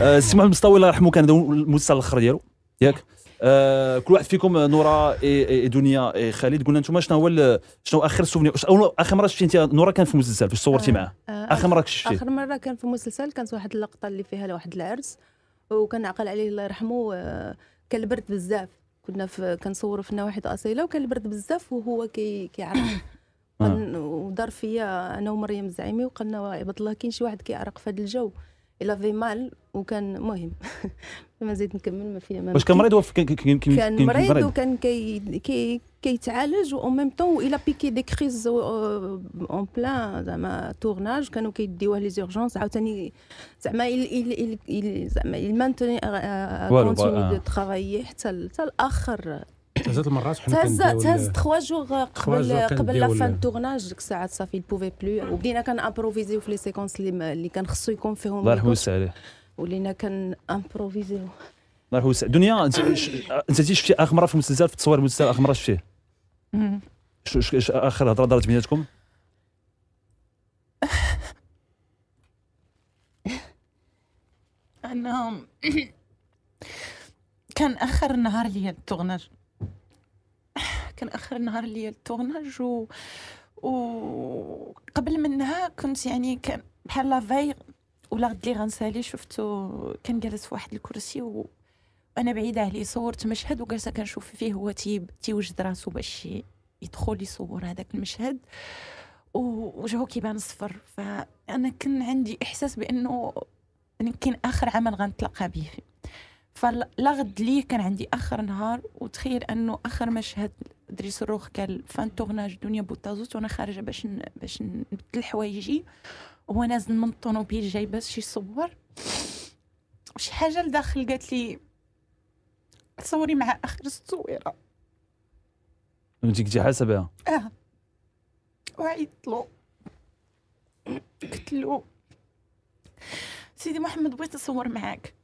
آه، سي محمد المسطاوي الله يرحمه كان المسلسل الاخر ديالو ياك آه، كل واحد فيكم نورا اي دنيا اي خالد قلنا انتم شنو هو شنو اخر سوفني اخر مره شفتي انت نورا كان في مسلسل فاش صورتي آه، معاه اخر مره شفتي اخر مره كان في مسلسل كانت واحد اللقطه اللي فيها لواحد العرس وكان عقل عليه الله يرحمه كان البرد بزاف كنا في كنصوروا في نواحي اصيله وكان البرد بزاف وهو كي كيعرف ودار فيا انا ومريم الزعيمي وقالنا عباد الله كاين شي واحد كيعرق في هذا الجو الا في مال وكان مهم ما زيد نكمل ما فيها ما واش كان مريض كان مريض وكان كي كي كيتعالج و ميم طون الى بيكي دي كريز اون بلان زعما تورناج كانوا كيديوه لي زورجونس عاوتاني زعما زعما il maintenait à continuer آه. de حتى حتى الاخر ثلاثه المرات حنا تهز تهز تخوا جوغ قبل قبل لا فان تورناج ديك الساعات صافي بوفي بلو وبدينا امبروفيزيو في لي سيكونس اللي اللي كان خصو يكون فيهم الله يرحمه عليه ولينا امبروفيزيو الله يرحمه دنيا انت شفتي اخر مره في المسلسل في التصوير المسلسل اخر مره شفتيه اخر هضره دارت بيناتكم انهم كان اخر نهار لي التورناج كان اخر نهار لي التورناج و وقبل منها كنت يعني كان بحال لافاي ولا غد غنسالي شفتو كان جالس في واحد الكرسي و انا بعيده عليه صورت مشهد وجالسه كنشوف فيه هو تي تيوجد راسو باش يدخل يصور هذاك المشهد ووجهه كيبان صفر فانا كان عندي احساس بانه يمكن اخر عمل غنتلقى به فلا غد لي كان عندي اخر نهار وتخيل انه اخر مشهد دري الروخ قال فان تورناج دنيا بوتازوت وانا خارجه باش ن... باش نبدل حوايجي هو نازل من الطوموبيل جاي باش يصور شي حاجه لداخل قالت لي تصوري مع اخر التصويره انت كنتي حاسه بها اه وعيط له قلت له سيدي محمد بغيت اصور معاك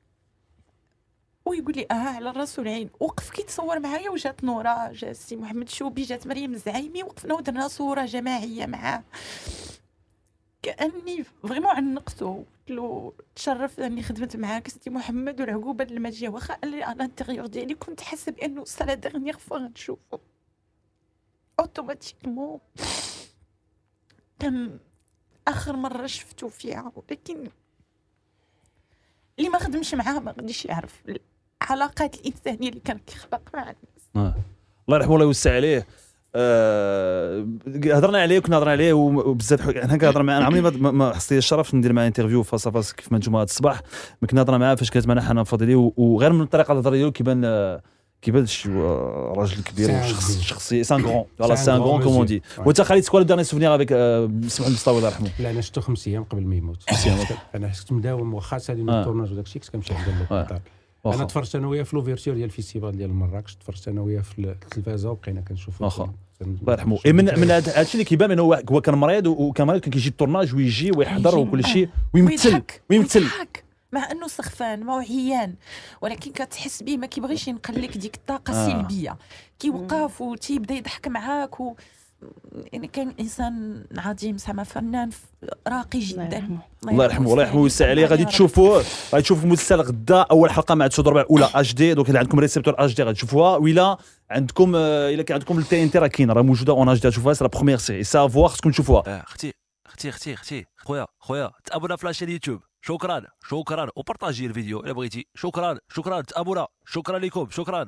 يقول لي اه على الراس والعين وقف كي تصور معايا وجات نورا جات سي محمد شوبي جات مريم الزعيمي وقفنا ودرنا صوره جماعيه معاه كاني فريمون عنقته قلت له تشرفت اني خدمت معاك سيدي محمد والعقوبه اللي ما تجي واخا انا على الانتيريور ديالي كنت حاسه بانه سا لا ديغنيغ فوا غنشوفو اوتوماتيكمون كان اخر مره شفتو فيها ولكن اللي ما خدمش معاه ما غاديش يعرف العلاقات الانسانيه اللي كان كيخلق مع الناس آه. الله يرحمه الله يوسع عليه آه هضرنا عليه وكنا هضرنا عليه وبزاف يعني انا كنهضر معاه انا عمري ما حصلت الشرف ندير معاه انترفيو فاس فاس كيف ما انتم هذا الصباح ما كنا هضرنا معاه فاش كانت معنا حنان فضيلي وغير من الطريقه الهضره ديالو كيبان آه، كيبان شي آه، راجل كبير وشخص شخصي سان غون فوالا سان غون كوم اون دي وانت خالد سكوال دارني سوفنيغ افيك سمح المستوى الله يرحمه لا انا شفتو خمس ايام قبل ما يموت انا كنت مداوم واخا سالي التورناج وداك الشيء كنت كنمشي عند الدار انا تفرجت انا وياه في فيرتيو ديال الفيستيفال ديال مراكش تفرجت انا وياه في التلفازه وبقينا كنشوفوا واخا الله يرحمه إيه، من من الشيء اللي كيبان انه هو كان مريض وكان مريض كان كيجي التورناج ويجي ويحضر وكل شيء آه. ويمثل ويمثل مع انه سخفان ما عيان ولكن كتحس به ما كيبغيش ينقل لك ديك الطاقه آه. السلبيه كيوقف وتيبدا يضحك معاك و... يعني كان انسان عظيم زعما فنان راقي جدا الله يرحمه الله يرحمه ويوسع عليه غادي تشوفوه غادي تشوفوا المسلسل غدا اول حلقه مع تسود ربع الاولى اش دي دونك عندكم ريسيبتور اش دي غادي تشوفوها ولا عندكم آه، الا كان عندكم التي ان تي راه كاين راه موجوده اون اش دي تشوفوها سي لا بروميير سيري سافوا خصكم تشوفوها آه، اختي اختي اختي اختي خويا خويا تابونا في لاشين يوتيوب شكرا شكرا وبارطاجي الفيديو الا بغيتي شكرا شكرا تابونا شكرا لكم شكرا